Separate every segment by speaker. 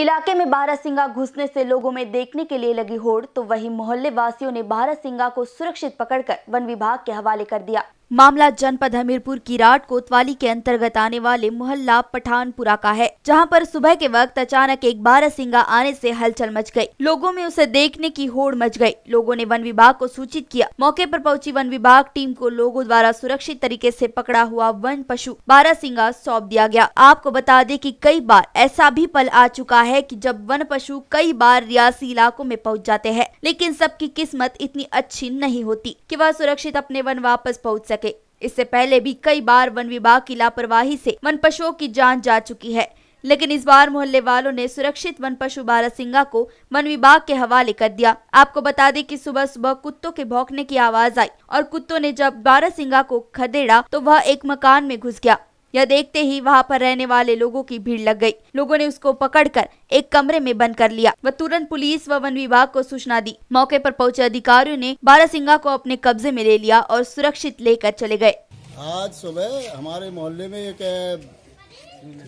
Speaker 1: इलाके में सिंगा घुसने से लोगों में देखने के लिए लगी होड़ तो वहीं मोहल्ले वासियों ने सिंगा को सुरक्षित पकड़कर वन विभाग के हवाले कर दिया मामला जनपद हमीरपुर राट कोतवाली के अंतर्गत आने वाले मोहल्ला पठानपुरा का है जहां पर सुबह के वक्त अचानक एक बारह सिंगा आने से हलचल मच गई लोगों में उसे देखने की होड़ मच गई लोगों ने वन विभाग को सूचित किया मौके पर पहुंची वन विभाग टीम को लोगों द्वारा सुरक्षित तरीके से पकड़ा हुआ वन पशु बारह सिंगा सौंप दिया गया आपको बता दे की कई बार ऐसा भी पल आ चुका है की जब वन पशु कई बार रियासी इलाकों में पहुँच जाते हैं लेकिन सबकी किस्मत इतनी अच्छी नहीं होती की वह सुरक्षित अपने वन वापस पहुँच सके सके इससे पहले भी कई बार वन विभाग की लापरवाही से वन पशुओं की जान जा चुकी है लेकिन इस बार मोहल्ले वालों ने सुरक्षित वन पशु बारा सिंगा को वन विभाग के हवाले कर दिया आपको बता दें कि सुबह सुबह कुत्तों के भौंकने की आवाज आई और कुत्तों ने जब बारा सिंघा को खदेड़ा तो वह एक मकान में घुस गया यह देखते ही वहाँ पर रहने वाले लोगों की भीड़ लग गई लोगों ने उसको पकड़कर एक कमरे में बंद कर लिया वह तुरंत पुलिस व वन विभाग को सूचना दी मौके पर पहुंचे अधिकारियों ने बारा सिंगा को अपने कब्जे में ले लिया और सुरक्षित लेकर चले गए
Speaker 2: आज सुबह हमारे मोहल्ले में एक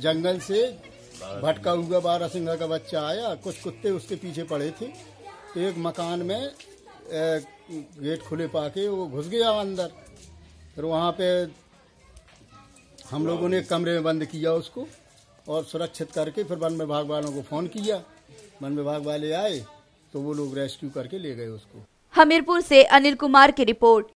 Speaker 2: जंगल से भटका हुआ बारा सिंगा का बच्चा आया कुछ कुत्ते उसके पीछे पड़े थे एक मकान में गेट खुले पाके वो घुस गया अंदर फिर वहाँ पे हम लोगों ने कमरे में बंद किया उसको और सुरक्षित करके फिर वन विभाग वालों को फोन किया वन विभाग वाले आए तो वो लोग रेस्क्यू करके ले गए उसको
Speaker 1: हमीरपुर से अनिल कुमार की रिपोर्ट